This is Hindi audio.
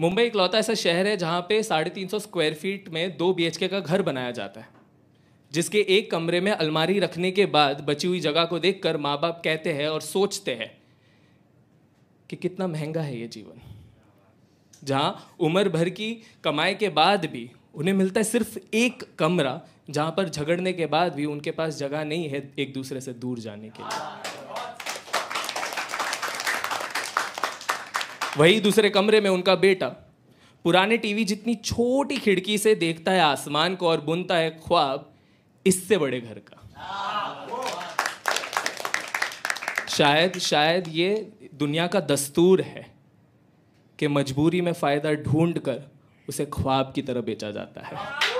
मुंबई इकलौता ऐसा शहर है जहाँ पे साढ़े तीन सौ स्क्वायर फीट में दो बी का घर बनाया जाता है जिसके एक कमरे में अलमारी रखने के बाद बची हुई जगह को देखकर माँ बाप कहते हैं और सोचते हैं कि कितना महंगा है ये जीवन जहाँ उम्र भर की कमाई के बाद भी उन्हें मिलता है सिर्फ एक कमरा जहाँ पर झगड़ने के बाद भी उनके पास जगह नहीं है एक दूसरे से दूर जाने के लिए वही दूसरे कमरे में उनका बेटा पुराने टीवी जितनी छोटी खिड़की से देखता है आसमान को और बुनता है ख्वाब इससे बड़े घर का शायद शायद ये दुनिया का दस्तूर है कि मजबूरी में फ़ायदा ढूंढ कर उसे ख्वाब की तरह बेचा जाता है